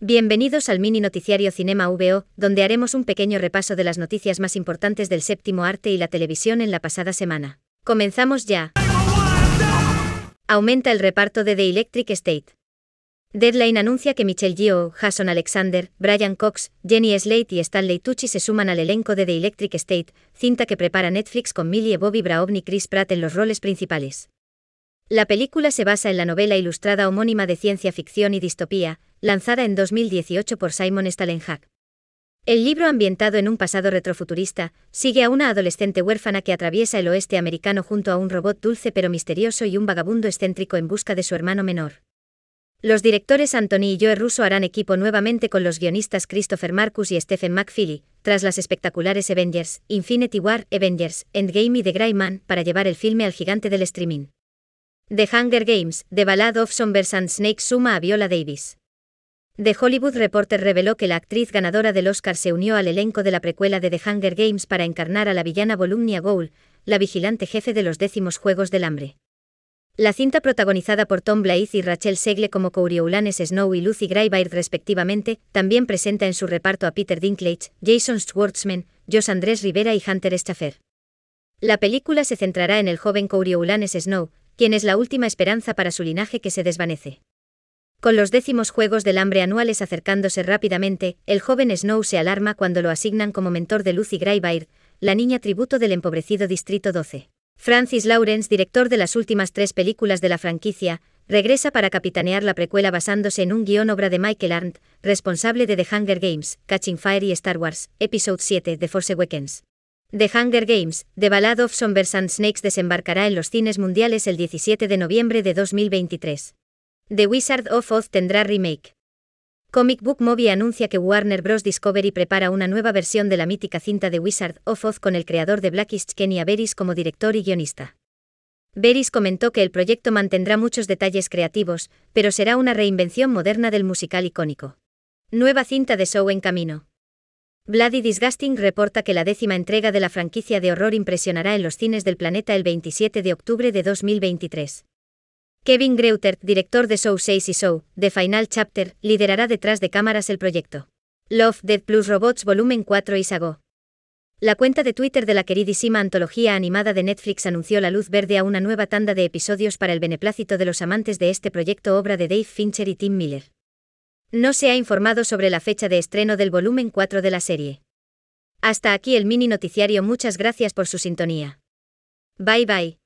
Bienvenidos al mini noticiario Cinema VO, donde haremos un pequeño repaso de las noticias más importantes del séptimo arte y la televisión en la pasada semana. Comenzamos ya. Aumenta el reparto de The Electric State. Deadline anuncia que Michelle Yeoh, Jason Alexander, Brian Cox, Jenny Slate y Stanley Tucci se suman al elenco de The Electric State, cinta que prepara Netflix con Millie Bobby Brown y Chris Pratt en los roles principales. La película se basa en la novela ilustrada homónima de ciencia ficción y distopía, lanzada en 2018 por Simon Stalenhag. El libro ambientado en un pasado retrofuturista, sigue a una adolescente huérfana que atraviesa el oeste americano junto a un robot dulce pero misterioso y un vagabundo excéntrico en busca de su hermano menor. Los directores Anthony y Joe Russo harán equipo nuevamente con los guionistas Christopher Marcus y Stephen McFeely, tras las espectaculares Avengers, Infinity War, Avengers, Endgame y The Grey Man, para llevar el filme al gigante del streaming. The Hunger Games, The Ballad of Sombers and Snake suma a Viola Davis. The Hollywood Reporter reveló que la actriz ganadora del Oscar se unió al elenco de la precuela de The Hunger Games para encarnar a la villana Volumnia Gould, la vigilante jefe de los décimos Juegos del Hambre. La cinta protagonizada por Tom Blythe y Rachel Segle como Coriolanes Snow y Lucy Greybeard respectivamente, también presenta en su reparto a Peter Dinklage, Jason Schwartzman, Josh Andrés Rivera y Hunter Schafer. La película se centrará en el joven Coriolanes Snow, quien es la última esperanza para su linaje que se desvanece. Con los décimos Juegos del Hambre anuales acercándose rápidamente, el joven Snow se alarma cuando lo asignan como mentor de Lucy Baird, la niña tributo del empobrecido Distrito 12. Francis Lawrence, director de las últimas tres películas de la franquicia, regresa para capitanear la precuela basándose en un guión obra de Michael Arndt, responsable de The Hunger Games, Catching Fire y Star Wars, Episode 7, de Force Awakens. The Hunger Games, The Ballad of Sombers and Snakes desembarcará en los cines mundiales el 17 de noviembre de 2023. The Wizard of Oz tendrá remake. Comic Book Movie anuncia que Warner Bros. Discovery prepara una nueva versión de la mítica cinta The Wizard of Oz con el creador de Blackish Kenya Beris como director y guionista. Beris comentó que el proyecto mantendrá muchos detalles creativos, pero será una reinvención moderna del musical icónico. Nueva cinta de show en camino. Bloody Disgusting reporta que la décima entrega de la franquicia de horror impresionará en los cines del planeta el 27 de octubre de 2023. Kevin Greuter, director de Show 6 y Show, The Final Chapter, liderará detrás de cámaras el proyecto. Love, Dead Plus Robots Volumen 4 y Sago. La cuenta de Twitter de la queridísima antología animada de Netflix anunció la luz verde a una nueva tanda de episodios para el beneplácito de los amantes de este proyecto obra de Dave Fincher y Tim Miller. No se ha informado sobre la fecha de estreno del volumen 4 de la serie. Hasta aquí el mini noticiario, muchas gracias por su sintonía. Bye bye.